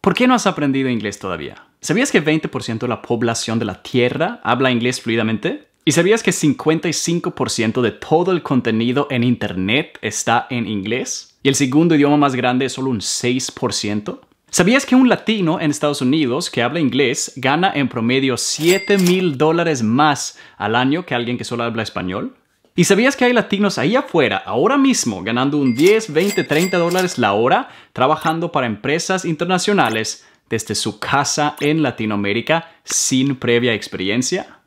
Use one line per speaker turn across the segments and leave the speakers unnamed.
¿por qué no has aprendido inglés todavía? ¿Sabías que 20% de la población de la Tierra habla inglés fluidamente? ¿Y sabías que 55% de todo el contenido en Internet está en inglés? ¿Y el segundo idioma más grande es solo un 6%? ¿Sabías que un latino en Estados Unidos que habla inglés gana en promedio 7 mil dólares más al año que alguien que solo habla español? ¿Y sabías que hay latinos ahí afuera, ahora mismo, ganando un 10, 20, 30 dólares la hora, trabajando para empresas internacionales desde su casa en Latinoamérica sin previa experiencia?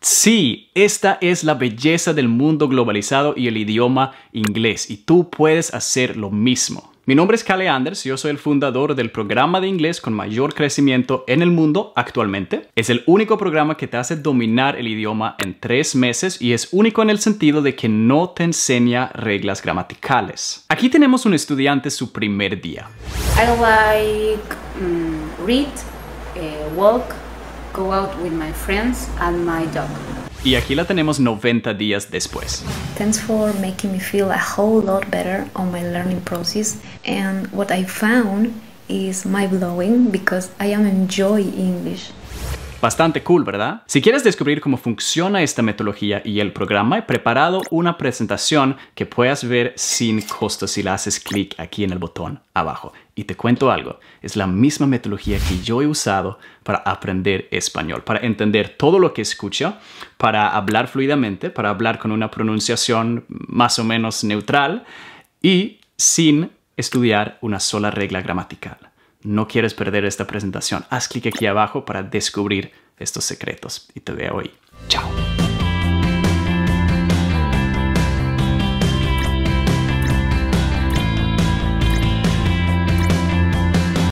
Sí, esta es la belleza del mundo globalizado y el idioma inglés, y tú puedes hacer lo mismo. Mi nombre es Kale Anders, yo soy el fundador del programa de inglés con mayor crecimiento en el mundo actualmente. Es el único programa que te hace dominar el idioma en tres meses y es único en el sentido de que no te enseña reglas gramaticales. Aquí tenemos un estudiante su primer día.
I like mm, read, eh, walk, go out with my friends and my dog.
Y aquí la tenemos 90 días después.
Thanks for making me feel a whole lot better on my learning process and what I found is mind blowing because I am enjoying English.
Bastante cool, ¿verdad? Si quieres descubrir cómo funciona esta metodología y el programa, he preparado una presentación que puedas ver sin costo si le haces clic aquí en el botón abajo. Y te cuento algo, es la misma metodología que yo he usado para aprender español, para entender todo lo que escucho, para hablar fluidamente, para hablar con una pronunciación más o menos neutral y sin estudiar una sola regla gramatical. No quieres perder esta presentación. Haz clic aquí abajo para descubrir estos secretos y te veo hoy. Chao.